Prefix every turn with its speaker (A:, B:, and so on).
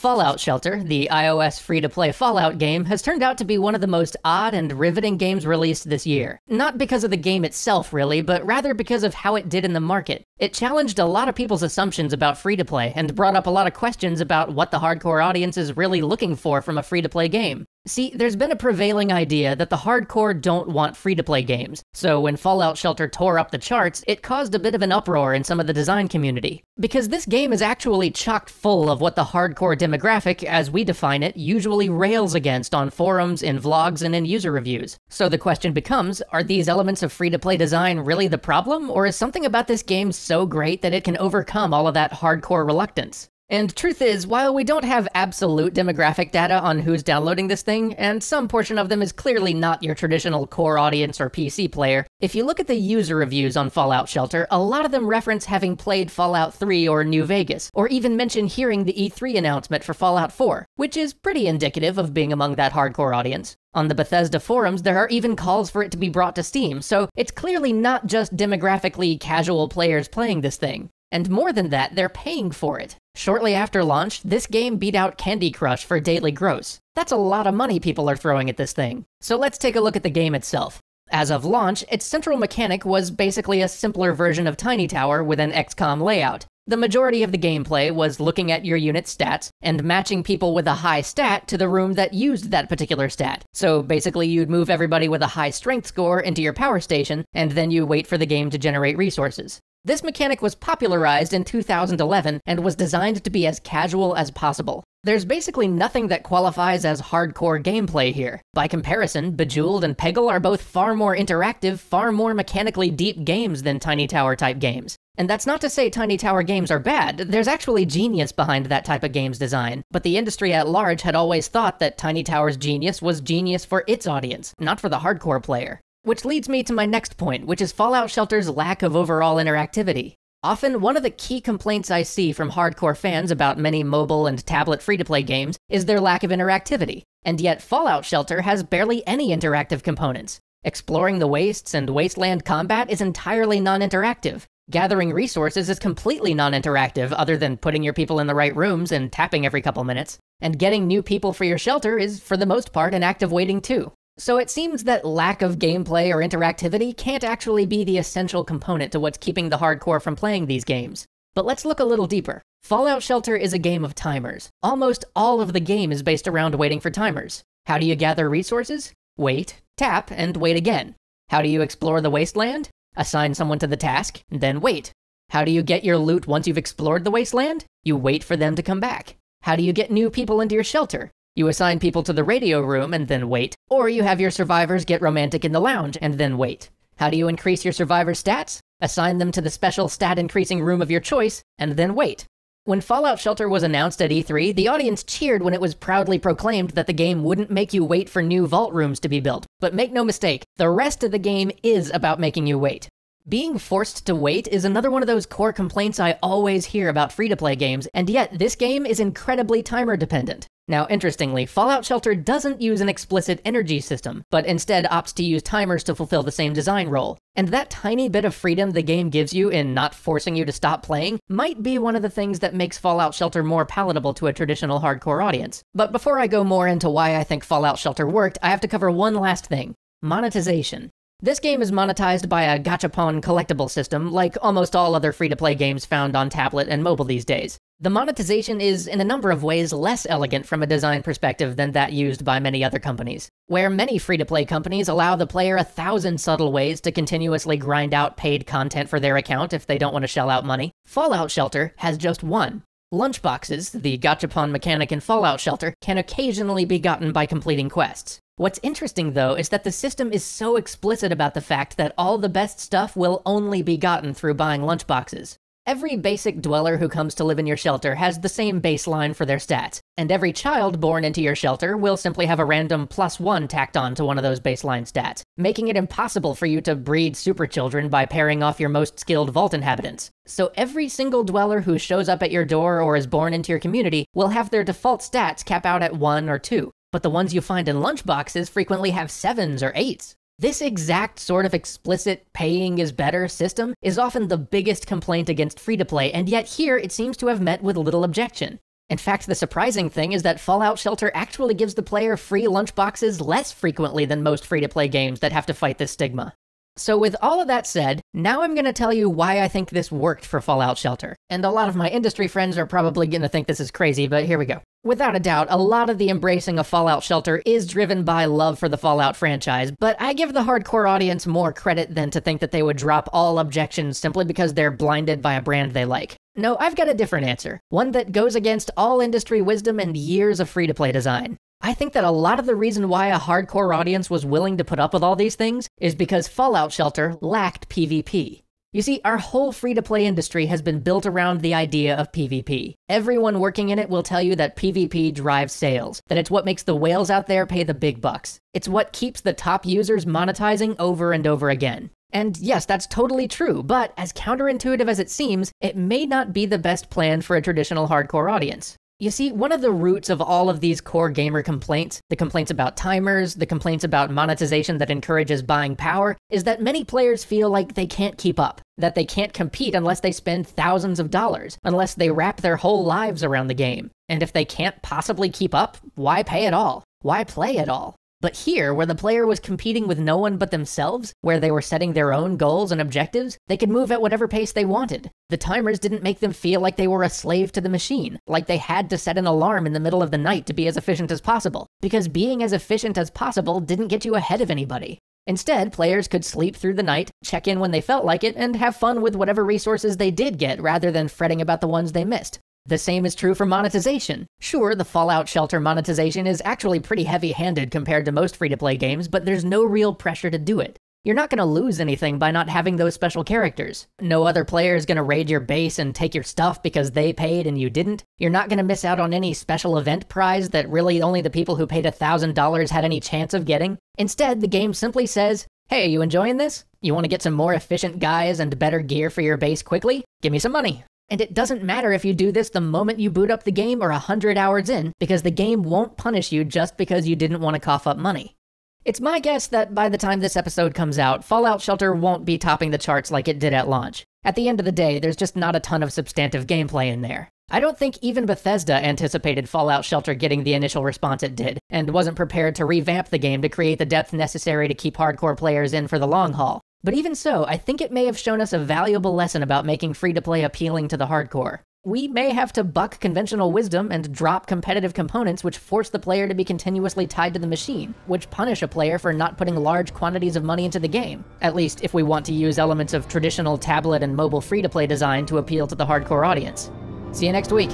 A: Fallout Shelter, the iOS free to play Fallout game, has turned out to be one of the most odd and riveting games released this year. Not because of the game itself, really, but rather because of how it did in the market. It challenged a lot of people's assumptions about free to play and brought up a lot of questions about what the hardcore audience is really looking for from a free to play game. See, there's been a prevailing idea that the hardcore don't want free to play games, so when Fallout Shelter tore up the charts, it caused a bit of an uproar in some of the design community. Because this game is actually chock full of what the hardcore demographic, as we define it, usually rails against on forums, in vlogs, and in user reviews. So the question becomes are these elements of free to play design really the problem, or is something about this game so great that it can overcome all of that hardcore reluctance? And truth is, while we don't have absolute demographic data on who's downloading this thing, and some portion of them is clearly not your traditional core audience or PC player, if you look at the user reviews on Fallout Shelter, a lot of them reference having played Fallout 3 or New Vegas, or even mention hearing the E3 announcement for Fallout 4, which is pretty indicative of being among that hardcore audience. On the Bethesda forums, there are even calls for it to be brought to Steam, so it's clearly not just demographically casual players playing this thing. And more than that, they're paying for it. Shortly after launch, this game beat out Candy Crush for daily gross. That's a lot of money people are throwing at this thing. So let's take a look at the game itself. As of launch, its central mechanic was basically a simpler version of Tiny Tower with an XCOM layout. The majority of the gameplay was looking at your unit stats and matching people with a high stat to the room that used that particular stat. So basically, you'd move everybody with a high strength score into your power station, and then you wait for the game to generate resources. This mechanic was popularized in 2011 and was designed to be as casual as possible. There's basically nothing that qualifies as hardcore gameplay here. By comparison, Bejeweled and Peggle are both far more interactive, far more mechanically deep games than Tiny Tower type games. And that's not to say Tiny Tower games are bad, there's actually genius behind that type of game's design, but the industry at large had always thought that Tiny Tower's genius was genius for its audience, not for the hardcore player. Which leads me to my next point, which is Fallout Shelter's lack of overall interactivity. Often, one of the key complaints I see from hardcore fans about many mobile and tablet free to play games is their lack of interactivity, and yet Fallout Shelter has barely any interactive components. Exploring the wastes and wasteland combat is entirely non interactive. Gathering resources is completely non interactive, other than putting your people in the right rooms and tapping every couple minutes. And getting new people for your shelter is, for the most part, an act of waiting too. So it seems that lack of gameplay or interactivity can't actually be the essential component to what's keeping the hardcore from playing these games. But let's look a little deeper. Fallout Shelter is a game of timers. Almost all of the game is based around waiting for timers. How do you gather resources? Wait, tap, and wait again. How do you explore the wasteland? Assign someone to the task, then wait. How do you get your loot once you've explored the wasteland? You wait for them to come back. How do you get new people into your shelter? You assign people to the radio room and then wait, or you have your survivors get romantic in the lounge and then wait. How do you increase your survivor stats? Assign them to the special stat increasing room of your choice and then wait. When Fallout Shelter was announced at E3, the audience cheered when it was proudly proclaimed that the game wouldn't make you wait for new vault rooms to be built. But make no mistake, the rest of the game is about making you wait. Being forced to wait is another one of those core complaints I always hear about free to play games, and yet this game is incredibly timer dependent. Now, interestingly, Fallout Shelter doesn't use an explicit energy system, but instead opts to use timers to fulfill the same design role. And that tiny bit of freedom the game gives you in not forcing you to stop playing might be one of the things that makes Fallout Shelter more palatable to a traditional hardcore audience. But before I go more into why I think Fallout Shelter worked, I have to cover one last thing monetization. This game is monetized by a gachapon collectible system, like almost all other free to play games found on tablet and mobile these days. The monetization is, in a number of ways, less elegant from a design perspective than that used by many other companies, where many free to play companies allow the player a thousand subtle ways to continuously grind out paid content for their account if they don't want to shell out money. Fallout Shelter has just one, Lunchboxes, the gachapon mechanic in Fallout Shelter, can occasionally be gotten by completing quests. What's interesting, though, is that the system is so explicit about the fact that all the best stuff will only be gotten through buying lunchboxes. Every basic dweller who comes to live in your shelter has the same baseline for their stats, and every child born into your shelter will simply have a random plus one tacked on to one of those baseline stats, making it impossible for you to breed super children by pairing off your most skilled vault inhabitants. So every single dweller who shows up at your door or is born into your community will have their default stats cap out at one or two, but the ones you find in lunchboxes frequently have sevens or eights. This exact sort of explicit paying is better system is often the biggest complaint against free to play, and yet here it seems to have met with little objection. In fact, the surprising thing is that Fallout Shelter actually gives the player free lunchboxes less frequently than most free to play games that have to fight this stigma. So, with all of that said, now I'm going to tell you why I think this worked for Fallout Shelter. And a lot of my industry friends are probably going to think this is crazy, but here we go. Without a doubt, a lot of the embracing of Fallout Shelter is driven by love for the Fallout franchise, but I give the hardcore audience more credit than to think that they would drop all objections simply because they're blinded by a brand they like. No, I've got a different answer, one that goes against all industry wisdom and years of free to play design. I think that a lot of the reason why a hardcore audience was willing to put up with all these things is because Fallout Shelter lacked PvP. You see, our whole free to play industry has been built around the idea of PvP. Everyone working in it will tell you that PvP drives sales, that it's what makes the whales out there pay the big bucks. It's what keeps the top users monetizing over and over again. And yes, that's totally true, but as counterintuitive as it seems, it may not be the best plan for a traditional hardcore audience. You see, one of the roots of all of these core gamer complaints, the complaints about timers, the complaints about monetization that encourages buying power, is that many players feel like they can't keep up, that they can't compete unless they spend thousands of dollars, unless they wrap their whole lives around the game. And if they can't possibly keep up, why pay at all? Why play at all? But here, where the player was competing with no one but themselves, where they were setting their own goals and objectives, they could move at whatever pace they wanted. The timers didn't make them feel like they were a slave to the machine, like they had to set an alarm in the middle of the night to be as efficient as possible, because being as efficient as possible didn't get you ahead of anybody. Instead, players could sleep through the night, check in when they felt like it, and have fun with whatever resources they did get rather than fretting about the ones they missed. The same is true for monetization. Sure, the Fallout Shelter monetization is actually pretty heavy handed compared to most free to play games, but there's no real pressure to do it. You're not going to lose anything by not having those special characters. No other player is going to raid your base and take your stuff because they paid and you didn't. You're not going to miss out on any special event prize that really only the people who paid $1,000 had any chance of getting. Instead, the game simply says, Hey, you enjoying this? You want to get some more efficient guys and better gear for your base quickly? Give me some money. And it doesn't matter if you do this the moment you boot up the game or 100 hours in, because the game won't punish you just because you didn't want to cough up money. It's my guess that by the time this episode comes out, Fallout Shelter won't be topping the charts like it did at launch. At the end of the day, there's just not a ton of substantive gameplay in there. I don't think even Bethesda anticipated Fallout Shelter getting the initial response it did, and wasn't prepared to revamp the game to create the depth necessary to keep hardcore players in for the long haul. But even so, I think it may have shown us a valuable lesson about making free to play appealing to the hardcore. We may have to buck conventional wisdom and drop competitive components which force the player to be continuously tied to the machine, which punish a player for not putting large quantities of money into the game, at least if we want to use elements of traditional tablet and mobile free to play design to appeal to the hardcore audience. See you next week.